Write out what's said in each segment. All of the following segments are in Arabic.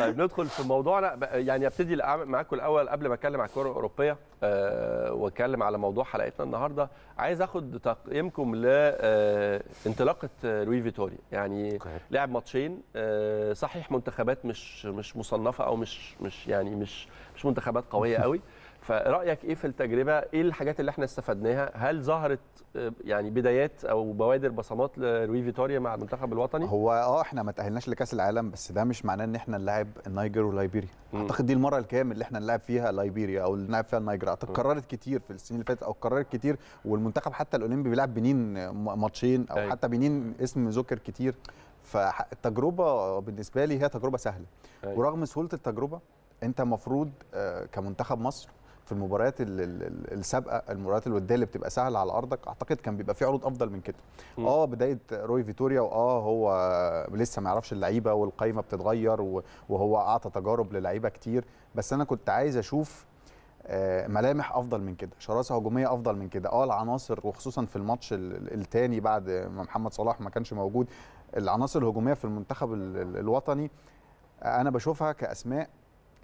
طيب ندخل في موضوعنا يعني ابتدي معاكم الاول قبل ما اتكلم على الكره الاوروبيه آه، واتكلم على موضوع حلقتنا النهارده عايز اخد تقييمكم لانطلاقه آه، آه، لوي فيتوريا يعني لعب ماتشين صحيح منتخبات مش مش مصنفه او مش مش يعني مش مش منتخبات قويه قوي فرايك ايه في التجربه ايه الحاجات اللي احنا استفدناها هل ظهرت آه، يعني بدايات او بوادر بصمات لروي فيتوريا مع المنتخب الوطني هو اه احنا ما تاهلناش لكاس العالم بس ده مش معناه ان احنا نلعب النيجر وليبيريا اعتقد دي المره الكامل اللي احنا نلعب فيها ليبيريا او نلعب فيها النيجر اعتقد اتكررت كتير في السنين اللي فاتت او اتكررت كتير والمنتخب حتى الاولمبي بيلعب بنين ماتشين او أيوة. حتى بنين اسم ذكر كتير فالتجربه بالنسبه لي هي تجربه سهله أيوة. ورغم سهوله التجربه انت مفروض آه، كمنتخب مصر في المباريات السابقه المباريات الوديه اللي بتبقى سهله على ارضك اعتقد كان بيبقى في عروض افضل من كده اه بدايه روي فيتوريا واه هو لسه ما يعرفش اللعيبه والقايمه بتتغير وهو اعطى تجارب للعيبه كتير بس انا كنت عايز اشوف آه، ملامح افضل من كده شراسه هجوميه افضل من كده اه العناصر وخصوصا في الماتش الثاني بعد ما محمد صلاح ما كانش موجود العناصر الهجوميه في المنتخب الوطني آه، انا بشوفها كاسماء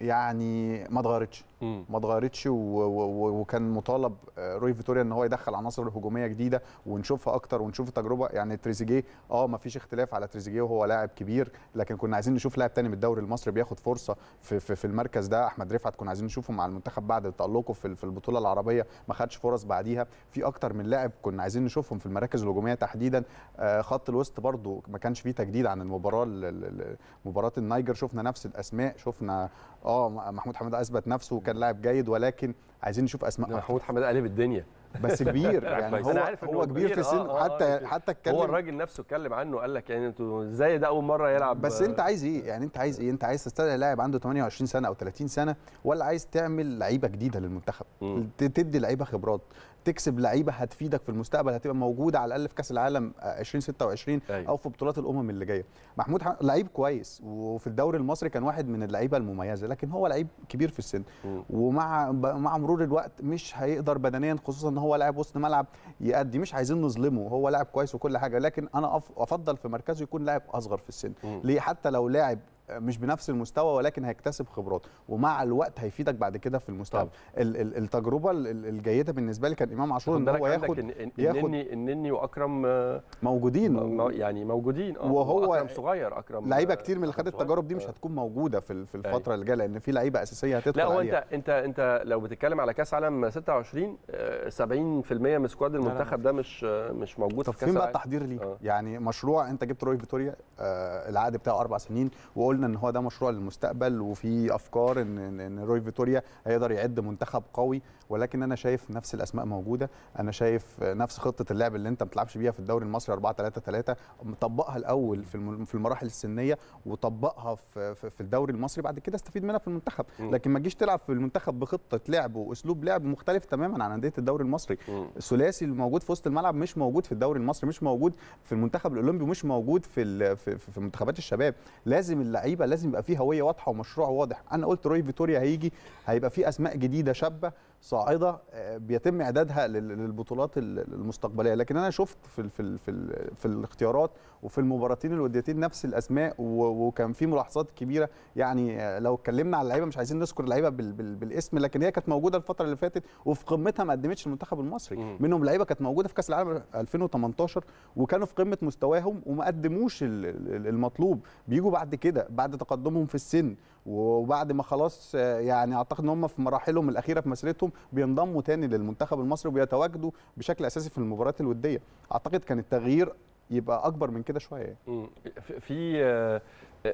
يعني ما اتغيرتش ما اتغيرتش وكان مطالب روي فيتوريا ان هو يدخل عناصر هجوميه جديده ونشوفها اكتر ونشوف التجربه يعني تريزيجيه اه ما فيش اختلاف على تريزيجيه وهو لاعب كبير لكن كنا عايزين نشوف لاعب تاني من الدوري المصري بياخد فرصه في, في, في المركز ده احمد رفعت كنا عايزين نشوفه مع المنتخب بعد تالقه في, في البطوله العربيه ما خدش فرص بعديها في اكتر من لاعب كنا عايزين نشوفهم في المراكز الهجوميه تحديدا آه، خط الوسط برده ما كانش فيه تجديد عن المباراه مباراه النايجر شفنا نفس الاسماء شفنا اه محمود حماده اثبت نفسه وكان لاعب جيد ولكن عايزين نشوف اسماء محمود حماده قلب الدنيا بس كبير يعني هو عارف هو كبير, في السن آه،, آه حتى آه حتى اتكلم هو الراجل نفسه اتكلم عنه قال لك يعني انتوا ازاي ده اول مره يلعب بس انت عايز ايه يعني انت عايز ايه انت عايز تستدعي لاعب عنده 28 سنه او 30 سنه ولا عايز تعمل لعيبه جديده للمنتخب تدي لعيبه خبرات تكسب لعيبه هتفيدك في المستقبل هتبقى موجوده على الاقل في كاس العالم 2026 آه، أيوة. او في بطولات الامم اللي جايه محمود حم... لعيب كويس وفي الدوري المصري كان واحد من اللعيبه المميزه لكن هو لعيب كبير في السن م. ومع مع مرور الوقت مش هيقدر بدنيا خصوصا ان هو لاعب وسط ملعب يأدي مش عايزين نظلمه هو لاعب كويس وكل حاجه لكن انا افضل في مركزه يكون لاعب اصغر في السن ليه حتى لو لاعب مش بنفس المستوى ولكن هيكتسب خبرات ومع الوقت هيفيدك بعد كده في المستقبل التجربه الجيده بالنسبه لي كان امام عاشور ان هو ياخد إن إن النني النني واكرم موجودين يعني موجودين اه وهو اكرم صغير اكرم لعيبه كتير من اللي خدت التجارب دي مش آه. هتكون موجوده في في أيوة. الفتره اللي جايه لان في لعيبه اساسيه هتدخل لا هو انت انت انت لو بتتكلم على كاس عالم 26 70% آه، من سكواد المنتخب ده مش مش موجود في كاس عالم فين بقى التحضير ليه؟ آه. يعني مشروع انت جبت روي فيتوريا العقد بتاعه اربع سنين وقلت قلنا ان هو ده مشروع للمستقبل وفي افكار ان ان روي فيتوريا هيقدر يعد منتخب قوي ولكن انا شايف نفس الاسماء موجوده انا شايف نفس خطه اللعب اللي انت ما بتلعبش بيها في الدوري المصري 4 3 3 طبقها الاول في في المراحل السنيه وطبقها في في الدوري المصري بعد كده استفيد منها في المنتخب لكن ما تجيش تلعب في المنتخب بخطه لعب واسلوب لعب مختلف تماما عن انديه الدوري المصري الثلاثي اللي موجود في وسط الملعب مش موجود في الدوري المصري مش موجود في المنتخب الاولمبي ومش موجود في في, منتخبات الشباب لازم اللعيب اللعيبه لازم يبقى فيه هويه واضحه ومشروع واضح انا قلت روي فيتوريا هيجي هيبقى فيه اسماء جديده شابه صاعده آه، بيتم اعدادها للبطولات المستقبليه لكن انا شفت في في في, في الاختيارات وفي المباراتين الوديتين نفس الاسماء وكان في ملاحظات كبيره يعني آه، لو اتكلمنا على اللعيبه مش عايزين نذكر اللعيبه بالاسم لكن هي كانت موجوده الفتره اللي فاتت وفي قمتها ما قدمتش المنتخب المصري منهم لعيبه كانت موجوده في كاس العالم 2018 وكانوا في قمه مستواهم وما قدموش المطلوب بيجوا بعد كده بعد تقدمهم في السن وبعد ما خلاص آه، يعني اعتقد ان هم في مراحلهم الاخيره في مسيرتهم بتاعتهم بينضموا تاني للمنتخب المصري وبيتواجدوا بشكل اساسي في المباريات الوديه اعتقد كان التغيير يبقى اكبر من كده شويه في آه،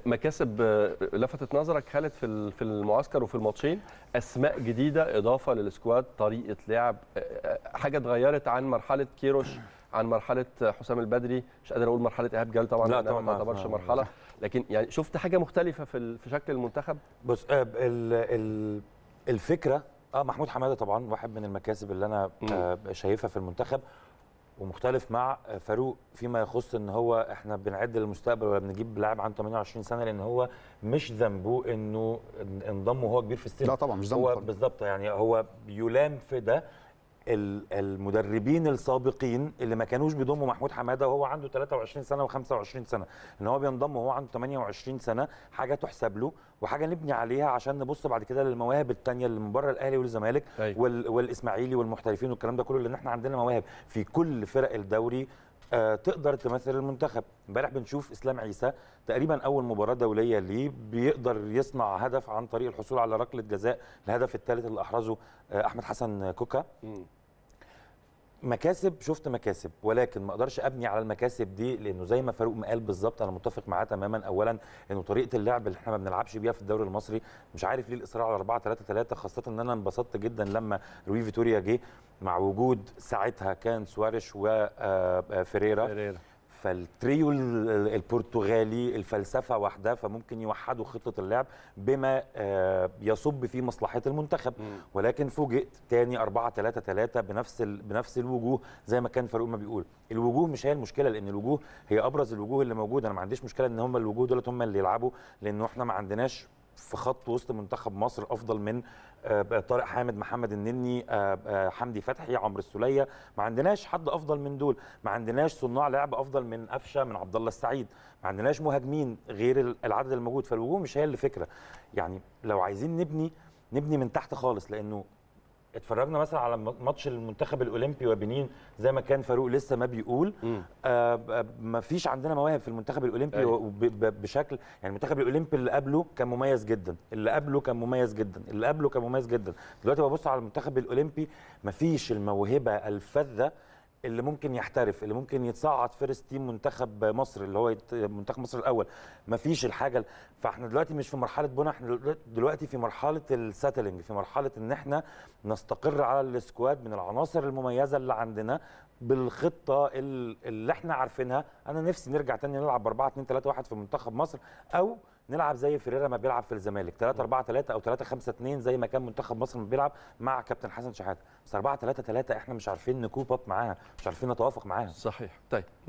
مكاسب آه، لفتت نظرك خالد في في المعسكر وفي الماتشين اسماء جديده اضافه للسكواد طريقه لعب آه، حاجه اتغيرت عن مرحله كيروش عن مرحله حسام البدري مش قادر اقول مرحله ايهاب جال طبعا لا طبعا ما اعتبرش مرحله لكن يعني شفت حاجه مختلفه في في شكل المنتخب بص الفكره اه محمود حماده طبعا واحد من المكاسب اللي انا آه شايفها في المنتخب ومختلف مع آه، فاروق فيما يخص ان هو احنا بنعد للمستقبل ولا بنجيب لاعب عنده 28 سنه لان هو مش ذنبه انه انضم وهو كبير في السن لا طبعا مش ذنبه هو بالظبط يعني هو يلام في ده المدربين السابقين اللي ما كانوش بيضموا محمود حماده وهو عنده 23 سنه و25 سنه ان هو بينضم وهو عنده 28 سنه حاجه تحسب له وحاجه نبني عليها عشان نبص بعد كده للمواهب الثانيه اللي من بره الاهلي والزمالك أيوة. والاسماعيلي والمحترفين والكلام ده كله لان احنا عندنا مواهب في كل فرق الدوري آه، تقدر تمثل المنتخب امبارح بنشوف اسلام عيسى تقريبا اول مباراه دوليه ليه بيقدر يصنع هدف عن طريق الحصول على ركله جزاء الهدف الثالث اللي احرزه آه، احمد حسن كوكا مكاسب شفت مكاسب ولكن ما اقدرش ابني على المكاسب دي لانه زي ما فاروق ما قال بالظبط انا متفق معاه تماما اولا انه طريقه اللعب اللي احنا ما بنلعبش بيها في الدوري المصري مش عارف ليه الاصرار على 4 3 3 خاصه ان انا انبسطت جدا لما روي فيتوريا جه مع وجود ساعتها كان سواريش وفيريرا آه، آه، فيريرا فالتريو البرتغالي الفلسفه واحده فممكن يوحدوا خطه اللعب بما آه، يصب في مصلحه المنتخب ولكن فوجئت تاني 4 3 3 بنفس بنفس الوجوه زي ما كان فاروق ما بيقول الوجوه مش هي المشكله لان الوجوه هي ابرز الوجوه اللي موجوده انا ما عنديش مشكله ان هم الوجوه دولت هم اللي يلعبوا لانه احنا ما عندناش في خط وسط منتخب مصر افضل من آه، طارق حامد محمد النني آه، آه، حمدي فتحي عمرو السوليه ما عندناش حد افضل من دول ما عندناش صناع لعب افضل من قفشه من عبد الله السعيد ما عندناش مهاجمين غير العدد الموجود فالوجوه مش هي الفكره يعني لو عايزين نبني نبني من تحت خالص لانه اتفرجنا مثلا على ماتش المنتخب الاولمبي وبنين زي ما كان فاروق لسه ما بيقول آه، آه، ما فيش عندنا مواهب في المنتخب الاولمبي أيوة. بشكل يعني المنتخب الاولمبي اللي قبله كان مميز جدا اللي قبله كان مميز جدا اللي قبله كان مميز جدا دلوقتي ببص على المنتخب الاولمبي ما فيش الموهبه الفذه اللي ممكن يحترف اللي ممكن يتصعد فيرست تيم منتخب مصر اللي هو منتخب مصر الاول مفيش الحاجه فاحنا دلوقتي مش في مرحله بناء احنا دلوقتي في مرحله الساتلنج في مرحله ان احنا نستقر على السكواد من العناصر المميزه اللي عندنا بالخطه اللي احنا عارفينها انا نفسي نرجع تاني نلعب ب 4 2 3 1 في منتخب مصر او نلعب زي فيريرا ما بيلعب في الزمالك 3 4 3 او 3 5 2 زي ما كان منتخب مصر ما بيلعب مع كابتن حسن شحاته بس 4 3 3 احنا مش عارفين نكوب اب معاها مش عارفين نتوافق معاها صحيح طيب